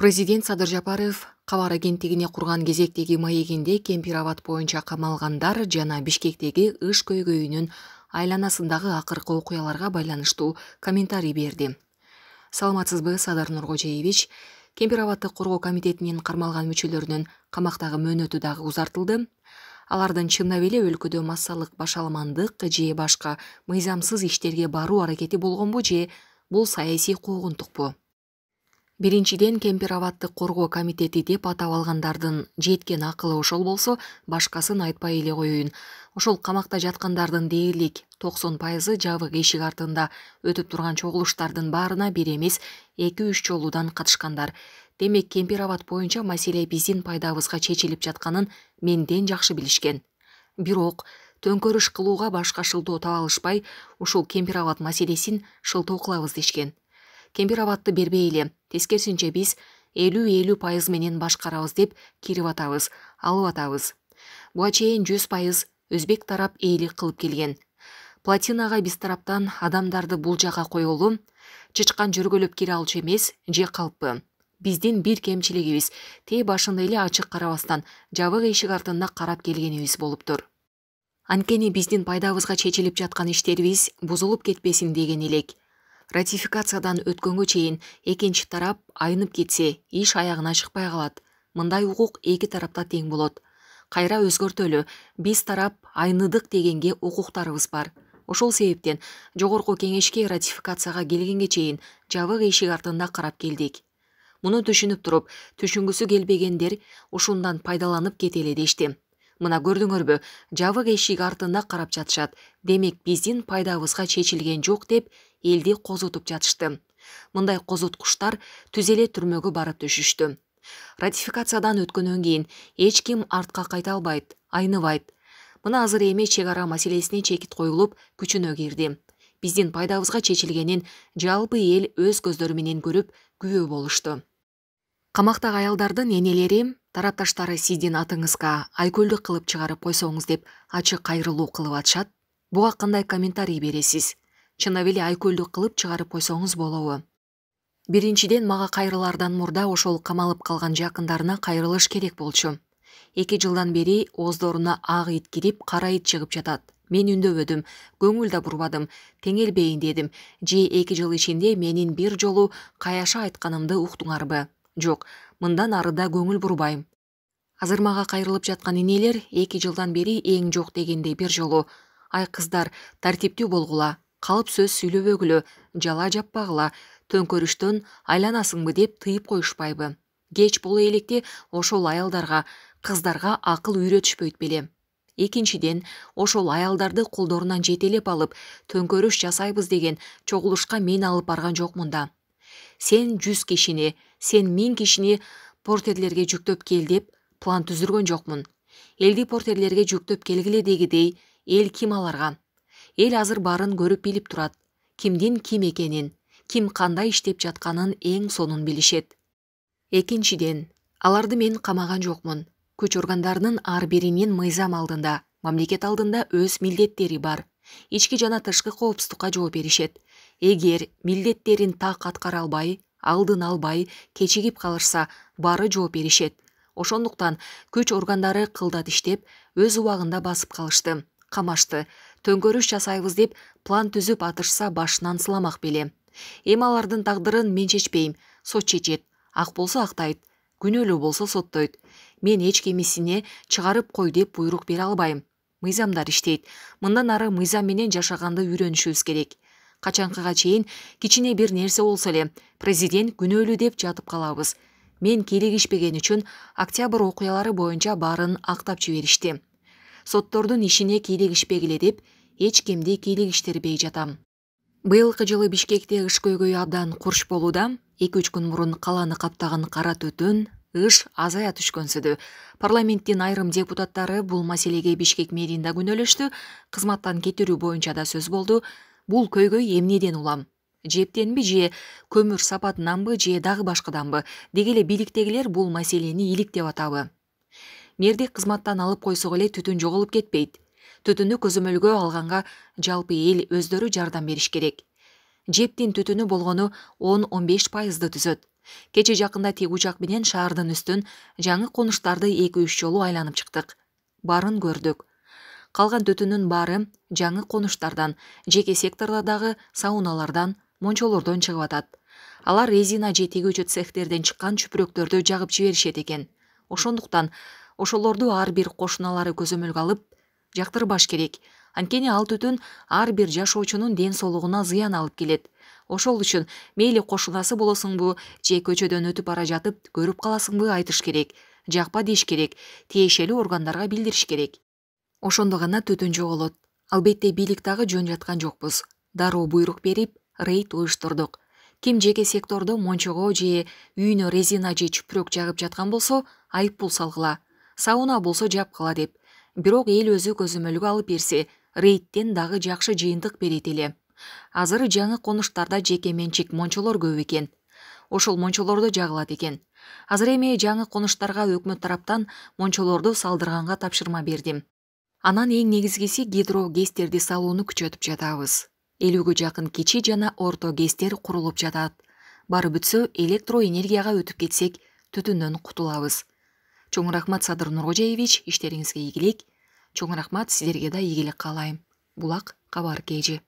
президент садыр жапаров хабар агенттигине құрған кезектегі маегинде кемпироват бойынша қамалғандар жана бишкектеги ыш көйгөйүнүн айланасындагы акыркы окуяларга байланыштуу комментарий берди саламатсызбы садар нургожеевич кемпироватты коргоо комитетинин кармалган мүчөлөрүнүн камактагы мөөнөтү дагы узартылды алардын чындап эле өлкөдө массалык башаламандык же башка мыйзамсыз иштерге баруу аракети болгонбу же бул саясий куугунтукпу биринчиден кемпир абадты коргоо комитети деп атап алгандардын жеткен акылы ошол болсо башкасын айтпай эле коеюн ошол камакта жаткандардын дээрлик токсон пайызы жабык эшик артында өтүп турган чогулуштардын баарына бир эмес эки үч жолудан катышкандар демек кемпир абад боюнча маселе биздин пайдабызга чечилип жатканын менден жакшы билишкен бирок төңкөрүш кылууга башка шылтоо таба алышпай ушул кемпир абад маселесин шылтоо кылабыз дешкен кемпир абадты бербей эле тескерисинче биз элүү элүү пайыз менен башкарабыз деп кирип атабыз алып атабыз буга чейин жүз пайыз өзбек тарап ээлик кылып келген платинага биз тараптан адамдарды бул жака коелу чычкан жөргөлөп кире алчу эмес же калппы биздин бир кемчилигибиз тэ башында эле ачык карабастан жабык эшик артында карап келгенибиз болуптур анткени биздин пайдабызга чечилип жаткан иштерибиз бузулуп кетпесин деген элек ратификациядан өткөнгө чейин экинчи тарап айынып кетсе иш аягына чыкпай калат мындай укук эки тарапта тең болот кайра өзгөртөлү биз тарап айныдык дегенге укуктарыбыз бар ошол себептен жогорку кеңешке ратификацияга келгенге чейин жабык эшик артында карап келдик муну түшүнүп туруп түшүнгүсү келбегендер ушундан пайдаланып кетели дешти мына көрдүңөрбү жабык эшик артында карап жатышат демек биздин пайдабызга чечилген жок деп элди козутуп жатышты мындай козуткучтар түз эле түрмөгө барып түшүштү ратификациядан өткөндөн кийин эч ким артка кайта албайт айныбайт мына азыр эми чек ара маселесине чекит коюлуп күчүнө кирди биздин пайдабызга чечилгенин жалпы эл өз көздөрү менен көрүп күбө болушту камактагы аялдардын энелери тарапташтары сиздин атыңызга айкөлдүк кылып чыгарып койсоңуз деп ачык кайрылуу кылып атышат буга кандай комментарий бересиз чындап эле айкөлдүк кылып чыгарып койсоңуз болобу биринчиден мага кайрылардан мурда ошол камалып калган жакындарына кайрылыш керек болчу эки жылдан бери ооздоруна ак ит кирип кара ит чыгып жатат мен үндөбөдүм көңүл да бурбадым теңелбейин дедим же эки жыл ичинде менин бир жолу каяша айтканымды уктуңарбы жок мындан ары да көңүл бурбайм азыр мага кайрылып жаткан инелер эки жылдан бери эң жок дегенде бир жолу ай кыздар тартиптүү болгула калып сөз сүйлөбөгүлө жала жаппагыла төңкөрүштөн айланасыңбы деп тыйып коюшпайбы кеч боло электе ошол аялдарга кыздарга акыл үйрөтүшпөйт беле экинчиден ошол аялдарды колдорунан жетелеп алып төңкөрүш жасайбыз деген чогулушка мен алып барган жокмун да сен жүз кишини сен миң кишини портерлерге жүктөп кел деп план түзүргөн жокмун элди портерлерге жүктөп келгиле дегидей эл ким аларга эл азыр баарын көрүп билип турат кимдин ким экенин ким кандай иштеп жатканын эң сонун билишет экинчиден аларды мен камаган жокмун күч органдарынын ар биринин мыйзам алдында мамлекет алдында өз милдеттери бар ички жана тышкы коопсуздукка жооп беришет эгер милдеттерин так аткара албай алдын албай кечигип калышса баары жооп беришет ошондуктан күч органдары кылдат иштеп өз убагында басып калышты камашты төңкөрүш жасайбыз деп план түзүп атышса башынан сыламак беле эми алардын тагдырын мен чечпейм сот чечет ак болсо актайт күнөөлүү болсо соттойт мен эч кимисине чыгарып кой деп буйрук бере албайм мыйзамдар иштейт мындан ары мыйзам менен жашаганды үйрөнүшүбүз керек качанкыга чейин кичине бир нерсе болсо эле президент күнөөлүү деп жатып калабыз мен кийлигишпеген үчүн октябрь окуялары боюнча баарын актап жиберишти соттордун ишине кийлигишпегиле деп эч кимди кийлигиштирбей жатам быйылкы жылы бишкекте ыш көйгөйү абдан курч болууда эки үч күн мурун калааны каптаган кара түтүн ыш азая түшкөнсүдү парламенттин айрым депутаттары бул маселеге бишкек мэрин да күнөөлөштү кызматтан кетирүү боюнча да сөз болду бул көйгөй эмнеден улам жебтенби же көмүр сапатынанбы же дагы башкаданбы деги эле бийликтегилер бул маселени иликтеп атабы мэрди кызматтан алып койсок эле түтүн жоголуп кетпейт түтүнү көзөмөлгө алганга жалпы эл өздөрү жардам бериш керек жептин түтүнү болгону он он беш пайызды түзөт кече жакында тик учак менен шаардын үстүн жаңы конуштарды эки үч жолу айланып чыктык баарын көрдүк калган түтүнүн баары жаңы конуштардан жеке секторлордагы сауналардан мончолордон чыгып атат алар резина же тигүүчү цехтерден чыккан чүпүрөктөрдү жагып жиберишет экен ошондуктан ошолорду ар бир кошуналары көзөмөлгө алып жактырбаш керек анткени ал түтүн ар бир жашоочунун ден соолугуна зыян алып келет ошол үчүн мейли кошунасы болосуңбу же көчөдөн өтүп бара жатып көрүп каласыңбы айтыш керек жакпа деш керек тиешелүү органдарга билдириш керек ошондо гана түтүн жоголот албетте бийлик дагы жөн жаткан жокпуз дароо буйрук берип рейд уюштурдук ким жеке сектордо мончого же үйүнө резина же чүпүрөк жагып жаткан болсо айыппул салгыла сауна болсо жапкыла деп бирок эл өзү көзөмөлгө алып берсе рейдтен дагы жакшы жыйынтык берет эле азыр жаңы конуштарда жеке менчик мончолор көп экен ошол мончолорду жагылат экен азыр эми жаңы конуштарга өкмөт тараптан мончолорду салдырганга тапшырма бердим анан эң негизгиси гидро гидрогэстерди салууну күчөтүп жатабыз элүүгө жакын кичи жана орто гэстер курулуп жатат баары бүтсө электро энергияга өтүп кетсек түтүндөн кутулабыз чоң рахмат садыр нуркожоевич иштериңизге ийгилик чоң рахмат сіздерге да игілік қалайым бұлақ қабар кж